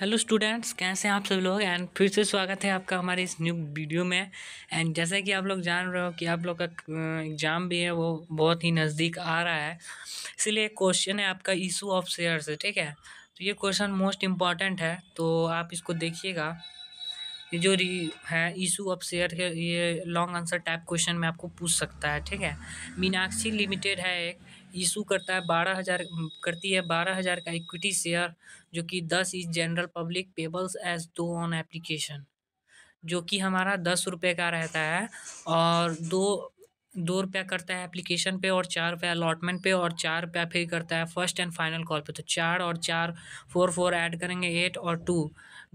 hello students कैसे हैं आप सब लोग एंड फिर से स्वागत है आपका हमारे इस न्यू वीडियो में एंड जैसा कि आप लोग जान रहे हो कि आप लोग का एग्ज़ाम भी है वो बहुत ही नज़दीक आ रहा है इसलिए क्वेश्चन है आपका इशू ऑफ शेयर से ठीक है तो ये क्वेश्चन मोस्ट इम्पॉर्टेंट है तो आप इसको देखिएगा ये जो है इशू ऑफ शेयर के ये लॉन्ग आंसर टाइप क्वेश्चन में आपको पूछ सकता है ठीक है मीनाक्षी लिमिटेड है एक इशू करता है बारह हज़ार करती है बारह हज़ार का इक्विटी शेयर जो कि this is journal public payables as दो ऑन एप्लीकेशन जो कि हमारा दस रुपये का रहता है और दो दो रुपया करता है एप्लीकेशन पे और चार रुपया अलॉटमेंट पे और चार रुपया फिर करता है फर्स्ट एंड फाइनल कॉल पे तो चार और चार फोर फोर ऐड करेंगे एट और टू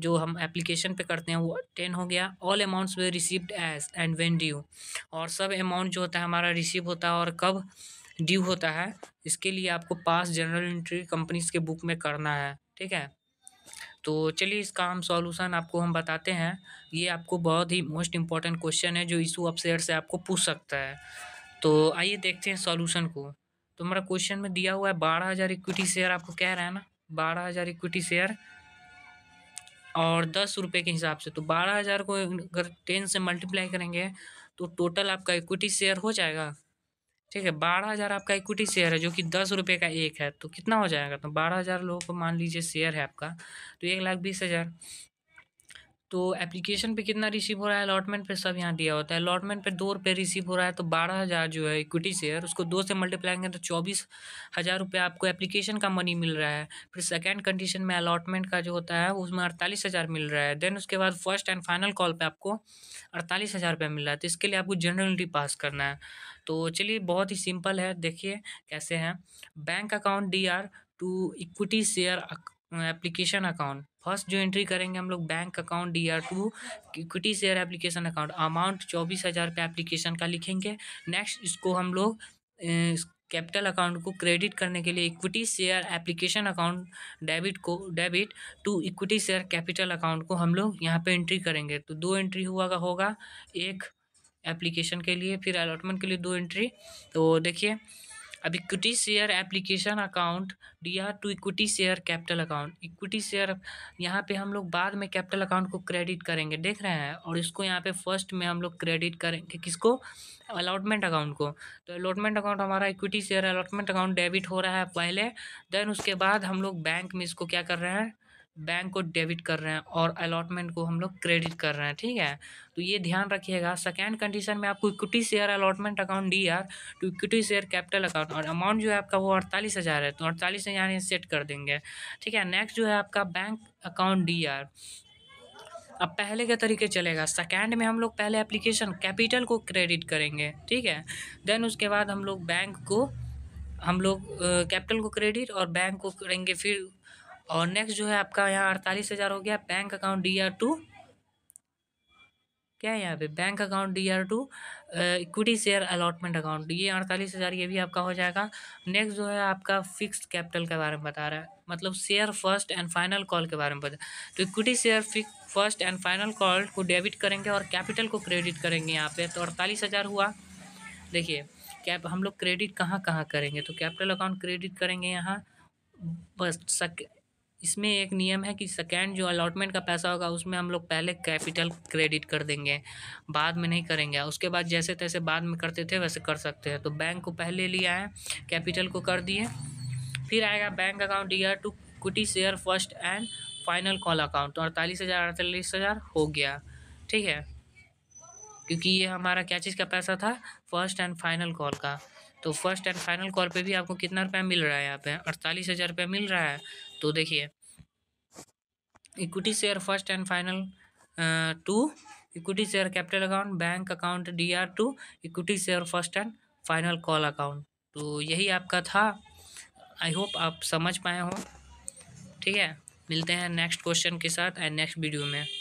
जो हम एप्लीकेशन पे करते हैं वो टेन हो गया all amounts we received as and when due और सब अमाउंट जो होता है हमारा रिसीव होता है और कब ड्यू होता है इसके लिए आपको पास जनरल इंट्री कंपनीज के बुक में करना है ठीक है तो चलिए इसका हम सॉल्यूशन आपको हम बताते हैं ये आपको बहुत ही मोस्ट इम्पॉर्टेंट क्वेश्चन है जो इशू अपसेयर से आपको पूछ सकता है तो आइए देखते हैं सॉल्यूशन को तो हमारा क्वेश्चन में दिया हुआ है बारह हज़ार इक्विटी शेयर आपको कह रहा है ना बारह हज़ार इक्विटी शेयर और दस रुपये के हिसाब से तो बारह हज़ार को अगर टेन से मल्टीप्लाई करेंगे तो टोटल आपका इक्विटी शेयर हो जाएगा ठीक है बारह हज़ार आपका इक्विटी शेयर है जो कि दस रुपये का एक है तो कितना हो जाएगा तो बारह हज़ार लोगों को मान लीजिए शेयर है आपका तो एक लाख बीस हज़ार तो एप्लीकेशन पे कितना रिसीव हो रहा है अलॉटमेंट पे सब यहाँ दिया होता है अलॉटमेंट पे दो रुपये रिसीव हो रहा है तो बारह हज़ार जो है इक्विटी शेयर उसको दो से मल्टीप्लाई करें तो चौबीस हज़ार रुपये आपको एप्लीकेशन का मनी मिल रहा है फिर सेकेंड कंडीशन में अलॉटमेंट का जो होता है उसमें अड़तालीस हज़ार मिल रहा है देन उसके बाद फर्स्ट एंड फाइनल कॉल पर आपको अड़तालीस हज़ार रुपये मिल रहा है तो इसके लिए आपको जनरलिटी पास करना है तो चलिए बहुत ही सिंपल है देखिए कैसे हैं bank account D R to equity share application account first जो एंट्री करेंगे हम लोग bank account D R to equity share application account amount चौबीस हज़ार रुपये एप्लीकेशन का लिखेंगे नेक्स्ट इसको हम लोग कैपिटल अकाउंट को क्रेडिट करने के लिए equity share application account debit को debit to equity share capital account को हम लोग यहाँ पे एंट्री करेंगे तो दो एंट्री हुआ का होगा एक एप्लीकेशन के लिए फिर अलॉटमेंट के लिए दो एंट्री तो देखिए अब equity share application account D R to equity share capital account equity share यहाँ पे हम लोग बाद में कैपिटल अकाउंट को क्रेडिट करेंगे देख रहे हैं और इसको यहाँ पे फर्स्ट में हम लोग क्रेडिट करेंगे किसको अलॉटमेंट अकाउंट को तो अलॉटमेंट अकाउंट हमारा equity share allotment account debit हो रहा है पहले देन उसके बाद हम लोग बैंक में इसको क्या कर रहे हैं बैंक को डेबिट कर रहे हैं और अलॉटमेंट को हम लोग क्रेडिट कर रहे हैं ठीक है तो ये ध्यान रखिएगा सेकेंड कंडीशन में आपको equity share allotment account D R to equity share capital account और अमाउंट जो है आपका वो अड़तालीस हज़ार है तो अड़तालीस हज़ार ये सेट कर देंगे ठीक है नेक्स्ट जो है आपका बैंक अकाउंट डी आर अब पहले के तरीके चलेगा सेकेंड में हम लोग पहले एप्लीकेशन कैपिटल को क्रेडिट करेंगे ठीक है देन उसके बाद हम लोग बैंक को हम लोग कैपिटल को क्रेडिट और बैंक को करेंगे फिर और नेक्स्ट जो है आपका यहाँ अड़तालीस हज़ार हो गया bank account D R to क्या है यहाँ पे bank account D R to equity share allotment account ये अड़तालीस हज़ार ये भी आपका हो जाएगा नेक्स्ट जो है आपका फिक्स्ड कैपिटल के बारे में बता रहा है मतलब share first and final call के बारे में बता तो equity share fix first and final call को डेबिट करेंगे और कैपिटल को क्रेडिट करेंगे यहाँ पर तो अड़तालीस हज़ार हुआ देखिए कैप हम लोग क्रेडिट कहाँ कहाँ करेंगे तो कैपिटल अकाउंट क्रेडिट करेंगे यहाँ बस सक इसमें एक नियम है कि सेकेंड जो अलॉटमेंट का पैसा होगा उसमें हम लोग पहले कैपिटल क्रेडिट कर देंगे बाद में नहीं करेंगे उसके बाद जैसे तैसे बाद में करते थे वैसे कर सकते हैं तो बैंक को पहले लिया है कैपिटल को कर दिए फिर आएगा bank account year to equity share first and final call account तो अड़तालीस हज़ार अड़तालीस हज़ार हो गया ठीक है क्योंकि ये हमारा क्या चीज़ का पैसा था फर्स्ट एंड फाइनल कॉल का तो फर्स्ट एंड फाइनल कॉल पे भी आपको कितना रुपया मिल रहा है यहाँ पे अड़तालीस हज़ार रुपया मिल रहा है तो देखिए equity share first and final to equity share capital account bank account D R to equity share first and final call account तो यही आपका था आई होप आप समझ पाए हो ठीक है मिलते हैं नेक्स्ट क्वेश्चन के साथ एंड नेक्स्ट वीडियो में